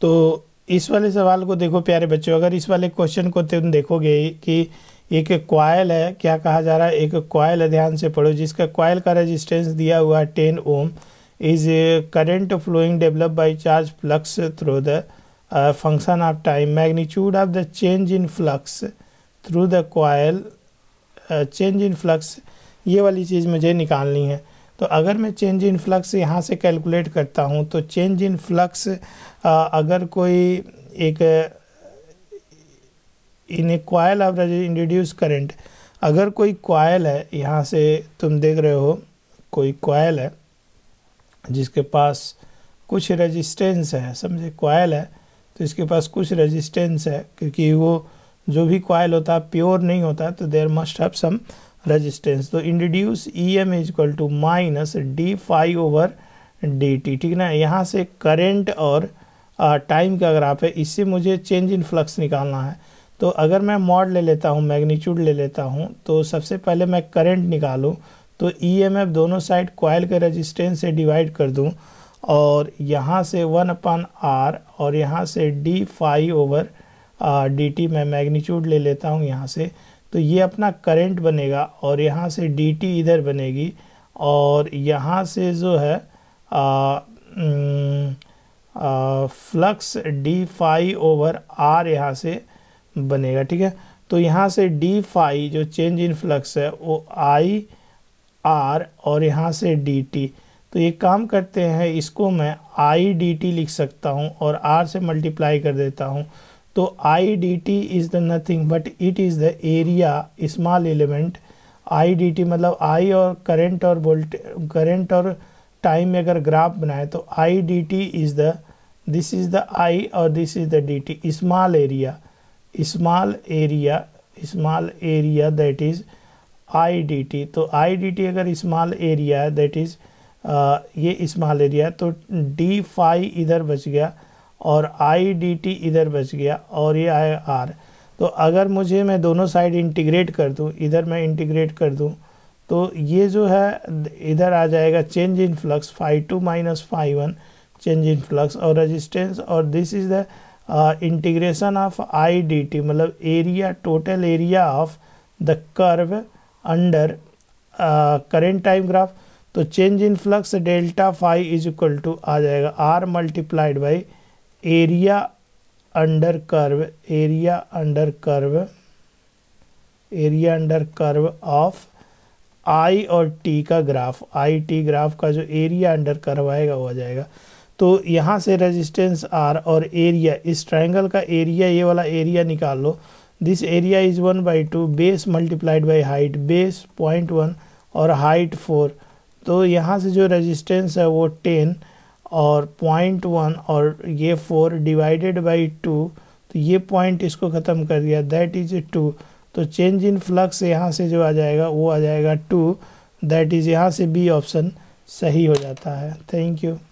तो इस वाले सवाल को देखो प्यारे बच्चों अगर इस वाले क्वेश्चन को तुम देखोगे कि एक क्वाइल है क्या कहा जा रहा है एक क्वाइल ध्यान से पढ़ो जिसका क्वाइल का रेजिस्टेंस दिया हुआ है ten ohm is current flowing develop by charge flux through the function of time magnitude of the change in flux through the coil change in flux ये वाली चीज़ मुझे निकालनी है तो अगर मैं चेंज इन फ्लक्स यहाँ से कैलकुलेट करता हूँ तो चेंज इन फ्लक्स अगर कोई एक in a coil of introduce current अगर कोई क्वाइल है यहाँ से तुम देख रहे हो कोई क्वाइल है जिसके पास कुछ रेजिस्टेंस है समझे क्वाइल है तो इसके पास कुछ रेजिस्टेंस है क्योंकि वो जो भी क्वाइल होता है प्योर नहीं होता तो there must have some resistance तो introduce E M is equal to minus D phi over D T ठीक ना यहाँ से करेंट और टाइम का ग्राफ है इससे मुझे चेंज इन फ्लक्स निकालना है तो अगर मैं मॉड ले लेता हूँ मैग्नीट्यूड ले लेता हूँ तो सबसे पहले मैं करेंट निकालूँ तो ई एम एफ दोनों साइड कॉयल के रजिस्टेंस से डिवाइड कर दूँ और यहाँ से वन अपन आर और यहाँ से D phi over D T मैं मैग्नीट्यूड ले लेता हूँ यहाँ से तो ये अपना करंट बनेगा और यहाँ से डी टी इधर बनेगी और यहाँ से जो है आ, flux D phi over R यहाँ से बनेगा ठीक है तो यहाँ से डी फाई जो चेंज इन फ्लक्स है वो आई आर और यहाँ से डी टी तो ये काम करते हैं इसको मैं आई डी टी लिख सकता हूँ और आर से मल्टीप्लाई कर देता हूँ तो I D T is the nothing but it is the area small element I D T मतलब आई और करेंट और वोल्ट करेंट और टाइम में अगर ग्राफ बनाए तो I D T is the this is the I और this is the D T small area small area small area that is I D T तो I D T अगर small area है that is uh, ये small area तो D phi इधर बच गया और आई डी टी इधर बच गया और ये आया आर तो अगर मुझे मैं दोनों साइड इंटीग्रेट कर दूँ इधर मैं इंटीग्रेट कर दूँ तो ये जो है इधर आ जाएगा change in flux phi two minus phi one change in flux और रेजिस्टेंस और this is the integration of I D T मतलब area total area of the curve under current time graph तो change in flux delta phi is equal to आ जाएगा R multiplied by area under curve area under curve area under curve of I और T का graph I T graph का जो area under curve आएगा वो आ जाएगा तो यहाँ से रेजिस्टेंस आर और एरिया इस ट्राइंगल का एरिया ये वाला एरिया निकाल लो this area is one by two base multiplied by height base point one और हाइट फोर तो यहाँ से जो रेजिस्टेंस है वो टेन और पॉइंट वन और ये फोर डिवाइडेड बाई टू तो ये पॉइंट इसको ख़त्म कर दिया दैट इज़ टू तो चेंज इन फ्लक्स यहाँ से जो आ जाएगा वो आ जाएगा टू दैट इज़ यहाँ से बी ऑप्शन सही हो जाता है थैंक यू